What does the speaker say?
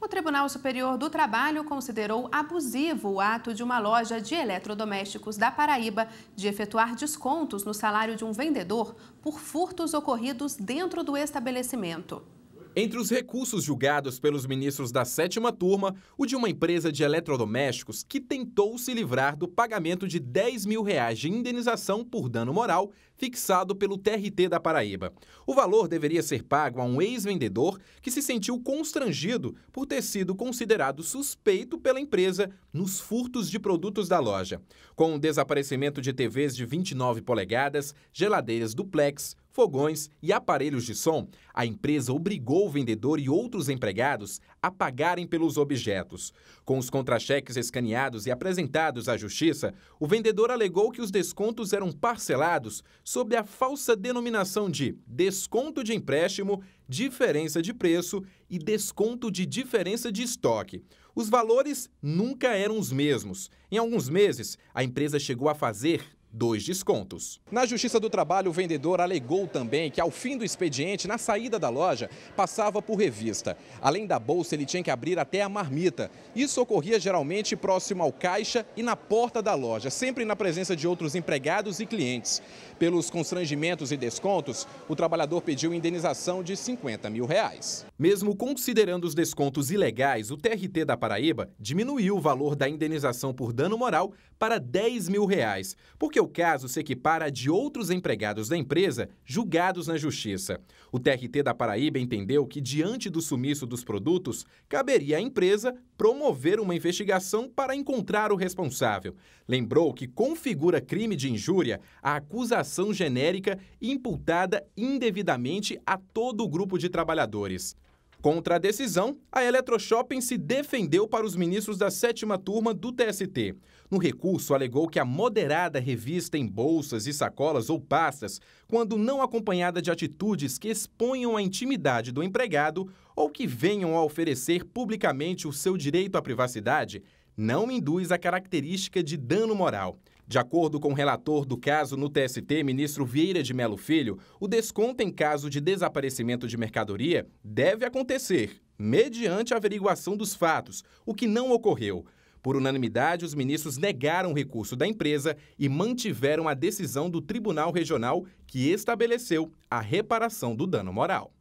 O Tribunal Superior do Trabalho considerou abusivo o ato de uma loja de eletrodomésticos da Paraíba de efetuar descontos no salário de um vendedor por furtos ocorridos dentro do estabelecimento. Entre os recursos julgados pelos ministros da sétima turma, o de uma empresa de eletrodomésticos que tentou se livrar do pagamento de 10 mil reais de indenização por dano moral fixado pelo TRT da Paraíba. O valor deveria ser pago a um ex-vendedor que se sentiu constrangido por ter sido considerado suspeito pela empresa nos furtos de produtos da loja. Com o desaparecimento de TVs de 29 polegadas, geladeiras duplex, fogões e aparelhos de som, a empresa obrigou o vendedor e outros empregados a pagarem pelos objetos. Com os contra-cheques escaneados e apresentados à justiça, o vendedor alegou que os descontos eram parcelados sob a falsa denominação de desconto de empréstimo, diferença de preço e desconto de diferença de estoque. Os valores nunca eram os mesmos. Em alguns meses, a empresa chegou a fazer dois descontos. Na Justiça do Trabalho, o vendedor alegou também que ao fim do expediente, na saída da loja, passava por revista. Além da bolsa, ele tinha que abrir até a marmita. Isso ocorria geralmente próximo ao caixa e na porta da loja, sempre na presença de outros empregados e clientes. Pelos constrangimentos e descontos, o trabalhador pediu indenização de 50 mil reais. Mesmo considerando os descontos ilegais, o TRT da Paraíba diminuiu o valor da indenização por dano moral para 10 mil reais, porque o caso se equipara a de outros empregados da empresa julgados na Justiça. O TRT da Paraíba entendeu que, diante do sumiço dos produtos, caberia à empresa promover uma investigação para encontrar o responsável. Lembrou que configura crime de injúria a acusação genérica imputada indevidamente a todo o grupo de trabalhadores. Contra a decisão, a Eletroshopping se defendeu para os ministros da sétima turma do TST. No recurso, alegou que a moderada revista em bolsas e sacolas ou pastas, quando não acompanhada de atitudes que exponham a intimidade do empregado ou que venham a oferecer publicamente o seu direito à privacidade, não induz a característica de dano moral. De acordo com o relator do caso no TST, ministro Vieira de Melo Filho, o desconto em caso de desaparecimento de mercadoria deve acontecer, mediante averiguação dos fatos, o que não ocorreu. Por unanimidade, os ministros negaram o recurso da empresa e mantiveram a decisão do Tribunal Regional que estabeleceu a reparação do dano moral.